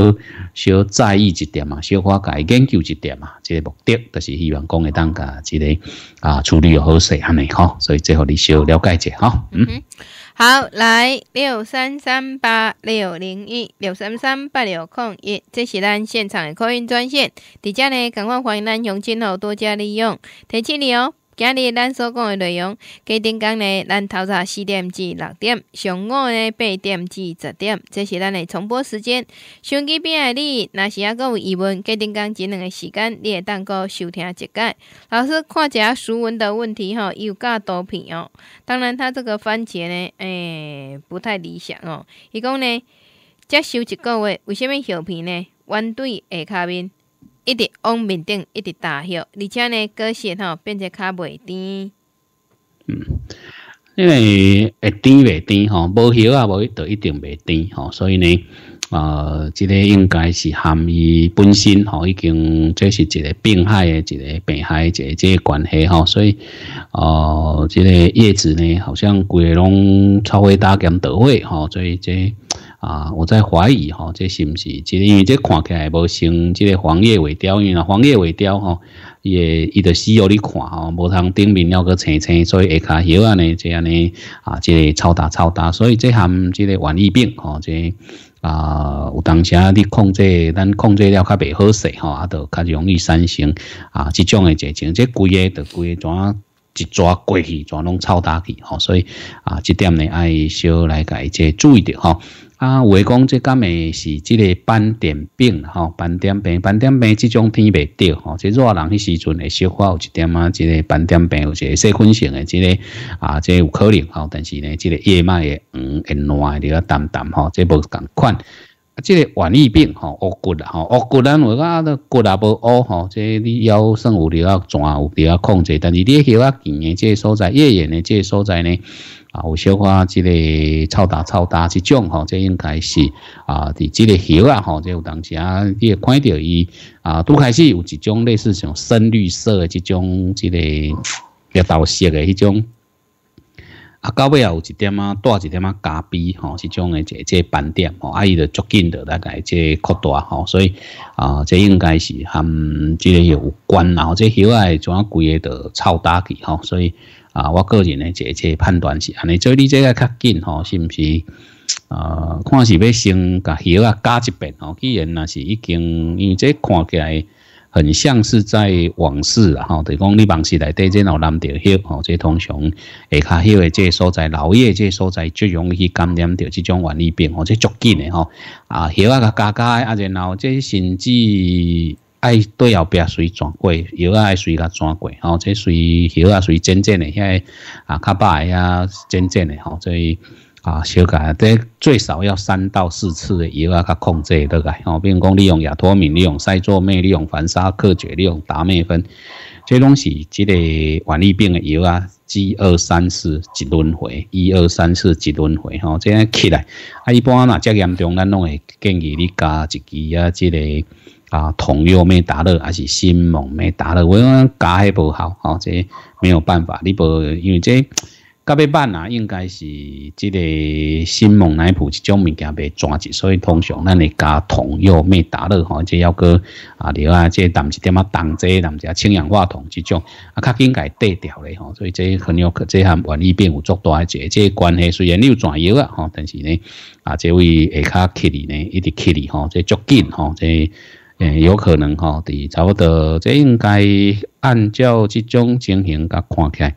小在意一点嘛，小花改研究一点嘛，这个目的就是希望讲会当个这个啊，处理有好势安尼吼，所以最后你小了解一下哈，嗯。好，来六三三八六零一六三三八六空一，这是咱现场的客运专线。底下呢，赶快欢迎咱用今后多加利用，提醒你哦。今日咱所讲的内容，加顶讲呢，咱头早四点至六点，上午呢八点至十点，这是咱的重播时间。手机边的你，若是还阁有疑问，加顶讲这两个时间，你会当阁收听一届。老师看一下薯文的问题吼，又加图片哦。当然，他这个番茄呢，哎，不太理想哦。伊讲呢，接收一个月，为什物小片呢？弯对下卡面。一直往面顶一直打叶，而且呢，个实吼，变成较袂甜。嗯，因为会甜袂甜吼，无叶啊无一朵一定袂甜吼，所以呢，呃，这个应该是含伊本身吼，已经这是一个病害的一个病害一个个关系吼，所以，呃，这个叶子呢，好像规个拢超微搭兼得萎吼，所以这。啊，我在怀疑哈，这是不是？即因为这看起来无像，即个黄叶尾雕因为黄叶尾雕哈，也伊的稀有你看哦，无通顶面了个青青，所以下家有啊呢，这样呢啊，即个超大超大，所以这含即个瘟疫病吼，即啊有当下你控制，咱控制了较袂好势吼，啊，都较容易产生啊，即种的即，整即规个，都规一转一抓过去，转拢超大去吼，所以啊，这点呢爱小来改，即注意点哈。啊，我讲这干会是这个斑点病，哈，斑点病，斑点病这种天未着，吼，这热人迄时阵会消化有一点啊，这个斑点病有一个细菌性的这个啊，这有可能，哈，但是呢，这个叶脉的黄跟烂了淡淡，哈，这不是同款。啊，这个瘟疫病吼恶骨啦吼恶骨咱我讲啊都骨啊不恶吼，这你腰算有力啊全有力啊控制，但是你黑啊近的这个所在，越远的这个所在呢啊，有小夸这个超大超大这种吼，这应该是啊，伫这个黑啊吼，这有当时啊，你看到伊啊都开始有一种类似像深绿色的这种之比较道色的迄种。啊，到尾也有一点啊，带一点啊，咖啡吼，是种的这这斑点吼，啊伊就逐渐的大概这扩大吼，所以啊，这应该是含这个有关啦。后这鱼啊，规贵的超大个吼，所以啊，我个人的这这判断是，安尼做你这个较近吼，是毋是啊？看是要先把鱼啊加一遍吼，既然那是已经，因为这看起来。很像是在往事，吼，等于讲你往事来对这老染到些，吼，这通常，会较些，这所在熬夜，这所在最容易感染到这种瘟疫病，吼，者足紧的，吼，啊，些啊个加加，啊，然后这甚至爱对后边随转过，啊爱随个转过，吼，这随些啊随渐渐的，现在啊较白啊渐渐的，吼，所以。啊，小解啊，这最少要三到四次的药啊，才控制得个吼。比如讲，利用亚托米，利用塞唑灭，利用凡沙克绝，利用达美芬，这东西，这个顽疠病的药啊，一二三四一轮回，一二三四一轮回吼，这样起来。啊，一般呐，这严重，咱拢会建议你加一支啊，这个啊，同药灭打的，还是新蒙灭打的，我讲加起不好，吼，这没有办法，你不因为这。甲别办啊，应该是即个新蒙乃普即种物件被抓起，所以通常咱会加铜药未打落吼，即要个啊了啊，即淡一点啊，同济，咱只氢氧化铜即种啊，较应该得掉咧吼，所以即很有可能即项变异变有足大一节，即关系虽然有转药啊吼，但是呢啊，即位也较给力呢，一直给力吼，即足紧吼，即嗯有可能哈，伫差不多，即应该按照即种情形甲看起来。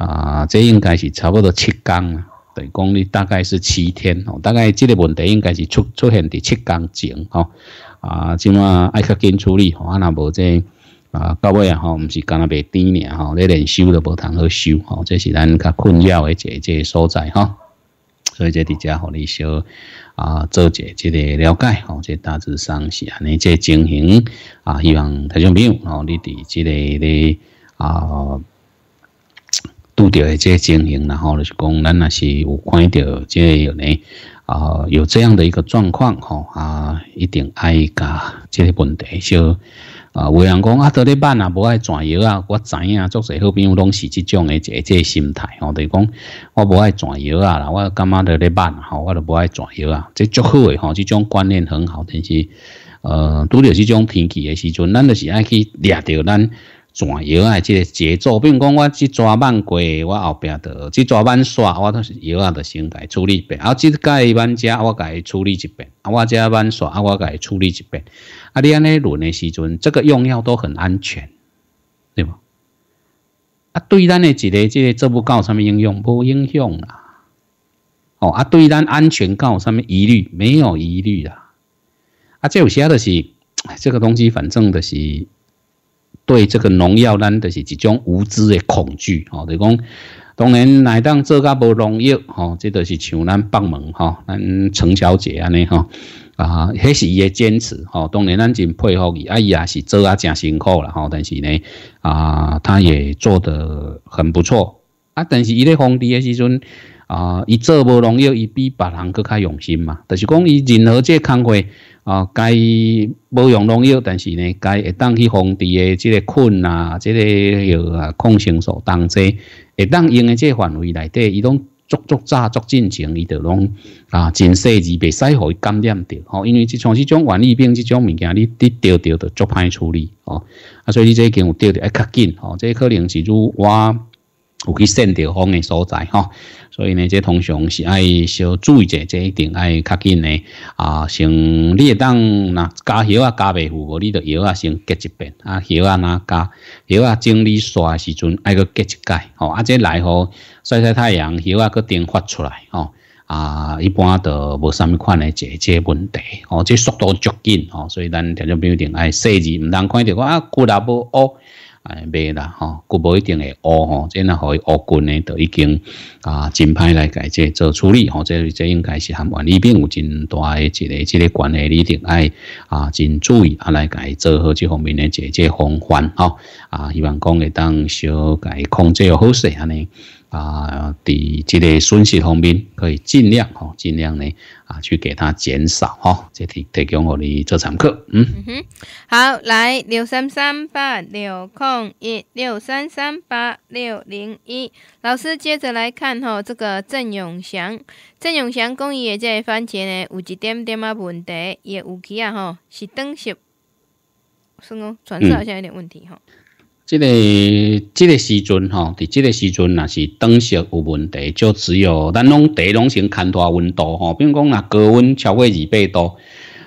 啊，即应该是差不多七天啦，等于讲你大概是七天，大概这个问题应该是出出现在七天前，哈，啊，即嘛爱较紧处理，啊，那无即，啊，到尾啊，唔是讲特别短嘅，吼，你连修都无通好修，嗬，这是咱较困扰的一啲所在，嗬，所以即底嘢，互你小，啊，做一个了解，嗬，即大致上是系一个情形，啊，希望睇上表，嗬，你哋这个咧啊。拄着即情形，然后就是讲，咱也是有看到即有呢，啊，有这样的一个状况，吼啊，一定爱加即个问题。就啊，有人讲啊，倒咧办啊，不爱转腰啊，我知影，做些好朋友拢是即种的，一个即心态。吼，就是讲，我不爱转腰啊，我感觉倒咧办，吼，我都不爱转腰啊，这足好诶，吼，即种观念很好。但是，呃，拄着即种天气诶时阵，咱就是爱去掠着咱。转摇啊，这个节奏，比如讲，我只抓慢过，我后边就只抓慢煞，我都是摇啊，着先改处理一遍。啊，只改慢加，我改处理一遍。啊，我这慢煞啊，我改处理一遍。啊，你安尼轮的时阵，这个用药都很安全，对不？啊，对咱的这个，这这不高什么应用，无影响啦。哦，啊，对咱安全有上面疑虑，没有疑虑啦。啊，有时他的是，这个东西反正的是。对这个农药，咱就是一种无知的恐惧，吼，就讲，当然来当做噶无农药，吼，这都是像咱帮忙，哈，咱陈小姐安尼，哈，啊，那是伊的坚持，吼，当然咱真佩服伊，啊，伊也是做啊真辛苦了，吼，但是呢，啊，他也做得很不错，啊，但是伊在荒地的时阵。啊！伊做无农药，伊比别人搁较用心嘛。就是讲，伊任何这工会啊，该无用农药，但是呢，该会当去防治的这个菌啊、这个啊，抗性所当济会当用的这范围内底，伊拢足足早足进前，伊就拢啊，真细致，袂使互伊感染着吼。因为即像即种原疫病即种物件，你你钓钓着足歹处理哦。啊，所以你已经有钓着，哎，较紧吼。这可能是如我有去线钓方的所在吼。所以呢，这通常是爱小注意者，这一定爱较紧呢。啊，像你当那加鞋啊、加被服，无你的鞋啊，先隔一遍。啊。鞋啊，哪加，鞋啊，整理刷时阵爱个隔一盖。哦，啊，这来后晒晒太阳，鞋啊，个钉发出来。哦，啊，一般都无什么款的这这问题。哦，这速度足紧。哦，所以咱条件友一定爱细致，唔当看到我骨老不哦。哎，袂啦吼，佫无一定会乌吼，即若互伊乌菌呢？都已经啊，真歹来解决做处理吼，即即应该是含万里并有真大诶一个，即个关系，你定爱啊，真注意啊来解做好这方面诶解决防范吼啊，希望讲会当小解控制好势安尼。啊，第即个损失方面，可以尽量吼，尽量呢啊，去给他减少哈。这提提供我的这场课，嗯哼，好，来六三三八六空一六三三八六零一，老师接着来看吼，这个郑永祥，郑永祥讲伊的这个番茄呢，有一点点啊问题，也有起啊吼，是当时，是哦，传字好像有点问题哈。这个这个时阵吼，伫这个时阵那是灯色有问题，就只有咱拢灯用先看它温度吼，比如讲啊高温超过二百度，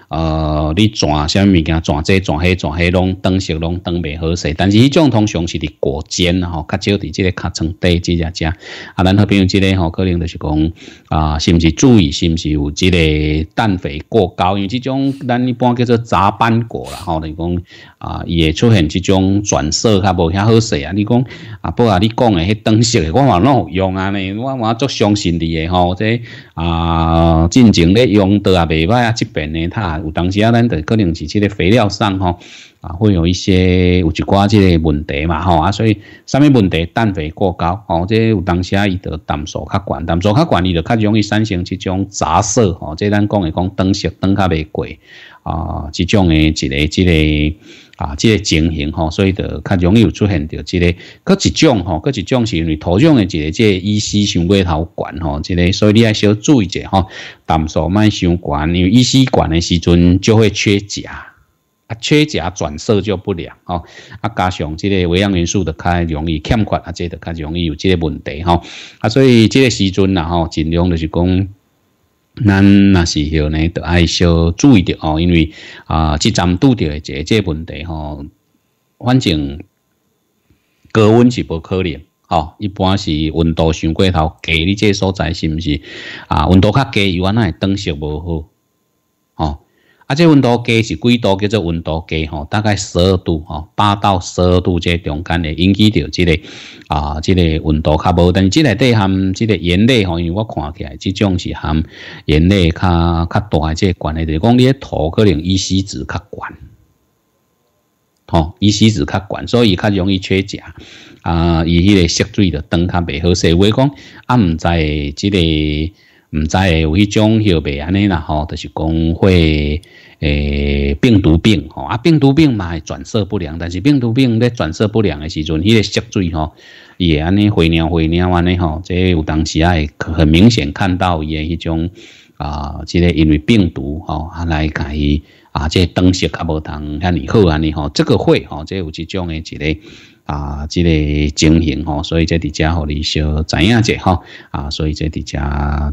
呃，你转什么物件转这转那转那拢灯色拢灯袂好势。但是这种通常是伫锅煎吼，较少伫这个烤箱底这只只啊，咱好比如这个吼，可能就是讲啊，是不是注意，是不是有这个氮肥过高？因为这种咱一般叫做杂斑果啦，吼，等于讲。啊，伊会出现即种转色，较无遐好势啊！你讲啊，不啊，你讲诶迄东西，我嘛拢有用啊！呢，我嘛足相信你诶吼，即啊，进前咧用倒也未歹啊，这边呢，他有当时啊，咱在可能是即个肥料上吼。啊，会有一些有一寡即个问题嘛，吼啊，所以啥物问题？氮肥过高，吼，即有当时啊伊着氮素较悬，氮素较悬，伊就较容易产生即种杂色，吼，即咱讲诶讲灯色灯较袂过啊，即种诶一个即个啊，即个情形吼，所以就较容易出现着即个。搁一种吼，搁一种是因为土壤诶一个即个 E C 值过头悬吼，即个，所以你要小注意者吼，氮素卖伤悬，为 E C 悬诶时阵就会缺钾。缺钾转色就不良哦，啊加上这个微量元素的开容易欠缺，啊，即个开容易有这个问题哈，啊，所以这个时阵啦吼，尽量就是讲，咱那时候呢，都爱少注意着哦，因为啊，即程度的解这问题吼，反正高温是无可能哦，一般是温度上过头，低你这所在是不是啊？温度较低，有哪会灯色无好？啊，这温度低是几度？叫做温度低吼，大概十二度吼，八到十二度这中间的，引起着这个啊，这个温度较无，但这个底含这个盐类吼，因为我看起来，这种是含盐类较较大的这关系，就讲你土可能伊稀子较悬。吼伊稀子较悬，所以较容易缺钾啊，伊迄个涉水的灯较袂好，所话讲啊，毋知即个唔知会有迄种号未安尼啦吼，就是讲会诶病毒病吼啊，病毒病嘛转色不良，但是病毒病咧转色不良的时阵，伊个色水吼伊会安尼灰尿灰尿安尼吼，即有当时啊会很明显看到伊诶迄种啊，即个因为病毒吼来甲伊啊，即灯西较无同，遐尼好安尼吼，这个会吼，即有几种诶一个。啊，即个情形吼，所以在底遮互你小知影者吼。啊，所以在底遮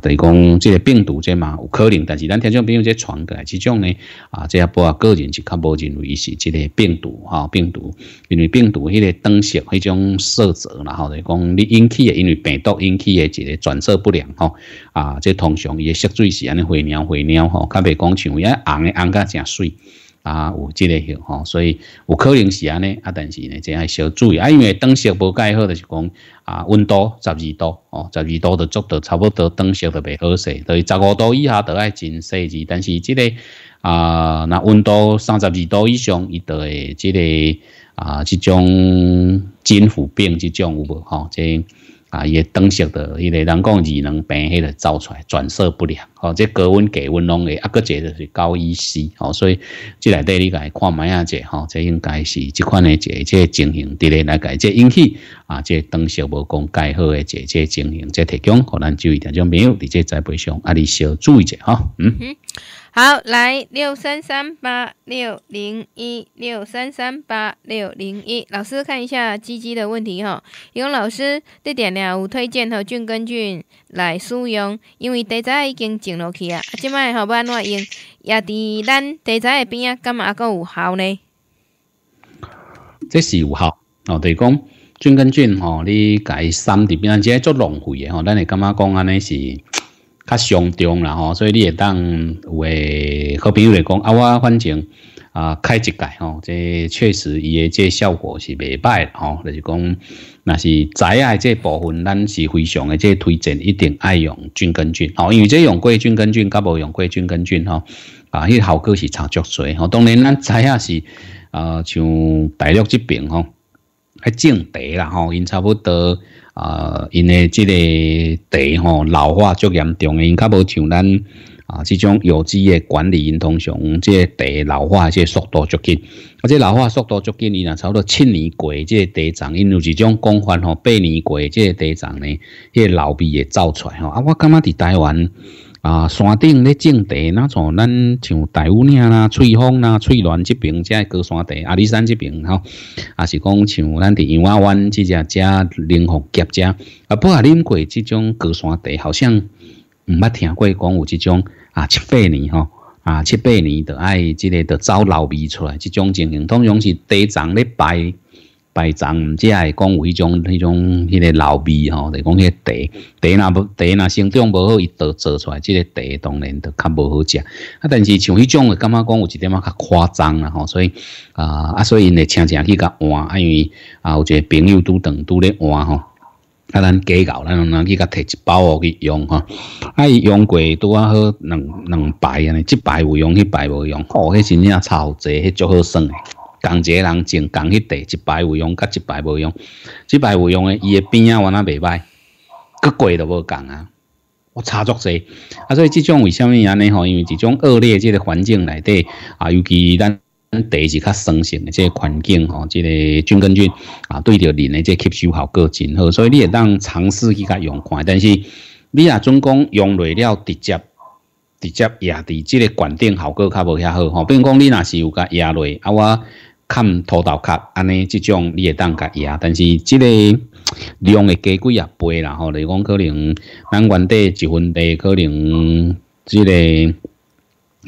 等于讲即个病毒者嘛，有可能，但是咱听众朋友即传过来这种呢，啊，这一波个人是较无认为是即个病毒哈，病毒，因为病毒迄个灯色迄种色泽，啦吼，就讲你引起，因为病毒引起诶一个转色不良吼。啊，即通常伊色水是安尼灰猫灰猫吼，较未讲像有下红诶红甲正水。啊，有即个型吼，所以有可能是安尼啊，但是呢，就要小注意啊，因为当时不介好，就是讲啊，温度十二度哦，十二度的足的差不多，当时的袂好势，等于十五度以下都爱真细只，但是这个啊，那温度三十二度以上，一对这个啊，这种金腐病即种有无吼？这啊伊诶灯色着迄个人讲二两病迄着照出来转色不良吼即高温低温拢会啊佫一下着是高一 c 吼所以即内底你家己看啊者吼即应该是即款诶一个这个情形伫咧来家即引起啊即灯色无讲该好诶这这情形即提供互咱注意点钟没有伫即栽培上啊你小注意者吼嗯哼好，来六三三八六零一六三三八六零一，老师看一下鸡鸡的问题哈。有老师你店里有推荐和菌根菌来使用，因为地栽已经种落去啊，即卖好安怎用。也伫咱地栽的边啊，干嘛够有效呢？这是有效哦，对讲菌根菌哦，你解三伫边啊，只做浪费嘅哦，那你感觉讲安尼是？较上中啦吼，所以你也当有诶好朋友来讲，啊，我反正啊开一届吼，即确实伊诶即效果是未歹吼，就是讲那是仔啊即部分咱是非常诶即推荐一定爱用菌根菌吼，因为即用诶菌根菌甲无用诶菌根菌吼，啊，迄效果是差足侪吼。当然咱仔啊是啊像大陆这边吼，种茶啦吼，因差不多。啊，因为即个茶吼老化，足严重因较无像咱啊，即种有机的管理因通常即个茶老化，即速度足紧，而且老化速度足紧，伊呐差不多七年过，即个茶长，因有一种光法吼八年过，即个茶长呢，迄老味也造出来吼。啊，我感觉伫台湾。啊，山顶咧种茶，那种咱像大乌岭啦、翠峰啦、翠峦这边，即个高山茶，阿里山这边吼，也是讲像咱伫阳华湾，即只遮灵凤夹家，啊，不啊，饮过即种高山茶，好像唔捌听过讲有即种啊七八年吼，啊七八年就爱即个就走老味出来，即种情形，通常是地层咧白。白毋只系讲有迄种迄种迄个老味吼，就讲迄个茶，茶若不茶若生长无好，伊倒做出来，即个茶当然就较无好食。啊，但是像迄种嘅，感觉讲有一点仔较夸张啦吼。所以啊啊，所以因会请请去甲换，啊，因为啊，有一个朋友拄等拄咧换吼，啊咱假较，咱两去甲摕一包去用吼，啊，伊用过拄啊好，两两排安尼，一排有用，一排无用。哦，迄真正超济，迄足好算诶。同一个人种同迄块，一摆有用，甲一摆无用。一摆有用诶，伊诶边啊，我那袂歹，个贵都无共啊，我差足侪。啊，所以即种为虾米安尼吼，因为即种恶劣即个环境内底啊，尤其咱地是较酸性诶，即个环境吼，即个菌根菌啊，对着人诶即吸收效果真好。所以你也当尝试去甲用看，但是你若准讲用落了，直接直接压伫即个管顶，效果较无遐好吼。比如讲，你若是有甲压落啊，我。看土豆壳，安尼即种你会当个也，但是即个量会加贵啊倍，啦吼。来讲可能咱原地一分地可能即个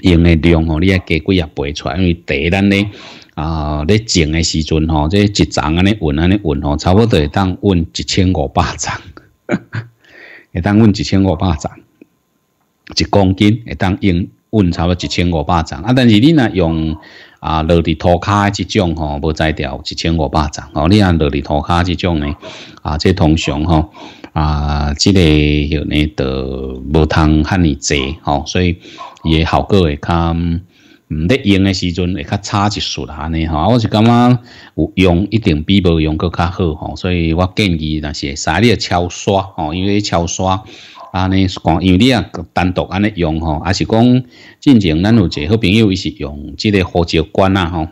用的量吼，你也加贵啊倍出，来，因为第一咧啊咧种的时阵吼，这一丛安尼稳安尼稳吼，差不多会当稳一千五百丛，会当稳一千五百丛，一公斤会当用稳差不多一千五百丛啊，但是你若用。啊，落地涂骹即种吼，无在掉一千五百掌哦。你按落地涂骹即种呢，啊，这通常吼，啊，这个迄呢就无通遐尔济吼，所以伊诶效果会较毋咧用诶时阵会较差一数啦尼吼，我是感觉有用一定比无用搁较好吼，所以我建议那是你粒敲刷吼，因为敲刷。啊，尼是讲，因为你啊单独安尼用吼，还是讲进前咱有者好朋友伊是用即个胡石管啊吼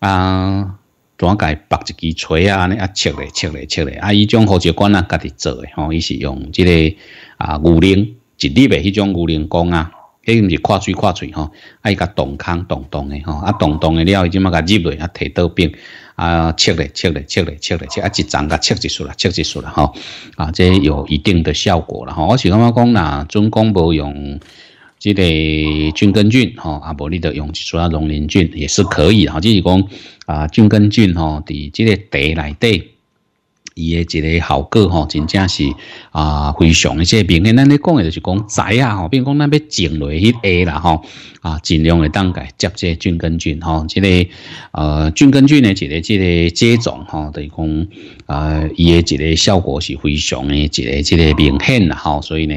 啊，甲伊拔一支锤啊，安尼啊切咧切咧切咧，啊，伊种胡石管啊家己做诶吼，伊是用即个啊牛奶一粒诶迄种牛奶矿啊，迄毋是跨嘴跨嘴吼，啊伊甲洞空洞洞诶吼，啊洞洞诶了，伊即么甲入落啊？摕刀柄。啊，切嘞切嘞切嘞切嘞，啊一针噶切一束啦，切一束啦，吼，啊这有一定的效果了哈。我是感觉讲啦，准讲无用，即个菌根菌哈，啊，无你得用其他农林菌也是可以哈，就是讲啊菌根菌哈，伫即个地内底。伊诶一个效果吼，真正是啊非常诶，即明显。咱咧讲诶就是讲仔啊吼，比如讲咱要种落去下啦吼，啊尽量诶当改接些菌根菌吼，即个呃菌根菌诶一个即个接种吼，等于讲呃伊诶一个效果是非常诶一个即个明显啦吼，所以呢。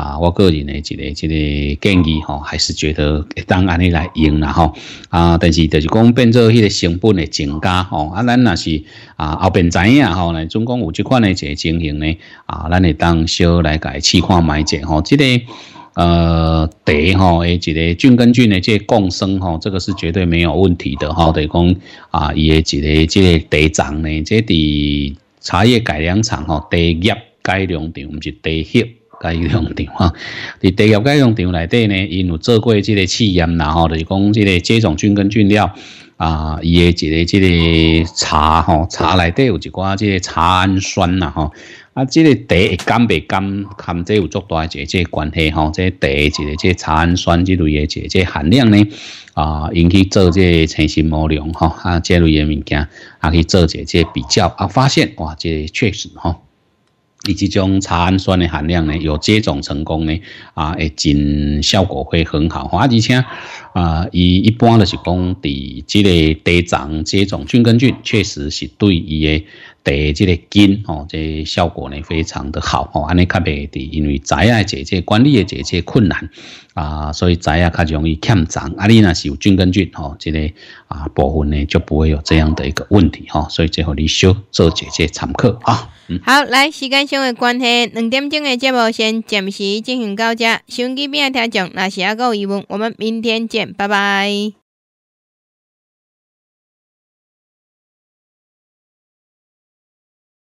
啊，我个人的一个一个建议吼，还是觉得当安尼来用啦吼啊，但是就是讲变做迄个成本的增加吼，啊，咱若是啊后边知影吼，来总共有即款的一个情形呢啊，咱会当小来伊试看买者吼，即个呃茶吼，诶，一个菌跟菌的这共生吼，这个是绝对没有问题的吼。等于讲啊，伊的一个这茶长呢，这伫茶叶改良厂吼，茶叶改良场毋是茶叶介养殖场，哈，伫第二介养殖场内底呢，因有做过即个试验啦，吼，就是讲即个接种菌跟菌料啊，伊个一个即个茶吼，茶内底有一寡即个茶氨酸啦，吼，啊，即个茶干贝干，他们即有作多一个即个关系，吼，即个茶一个即个茶氨酸之类个一即含量呢，啊，引去做即个成形模量，吼，啊，即类嘅物件，啊，去做一个即个比较，啊，发现哇，即个确实，哈。以及将茶氨酸的含量呢有接种成功呢啊，诶真效果会很好。啊，而且啊，伊一般就是讲，地这个地长接种菌根菌，确实是对伊的地这个根哦，这效果呢非常的好哦。安尼较别伫因为栽啊解决管理的解决困难啊，所以栽啊较容易欠长。啊，你若是有菌根菌哦，这个啊部分呢就不会有这样的一个问题哈。所以最后你修做解决参客啊。好，来时间上的关系，两点钟的节目先暂时进行到这。手机边啊听众，那是阿个疑问，我们明天见，拜拜。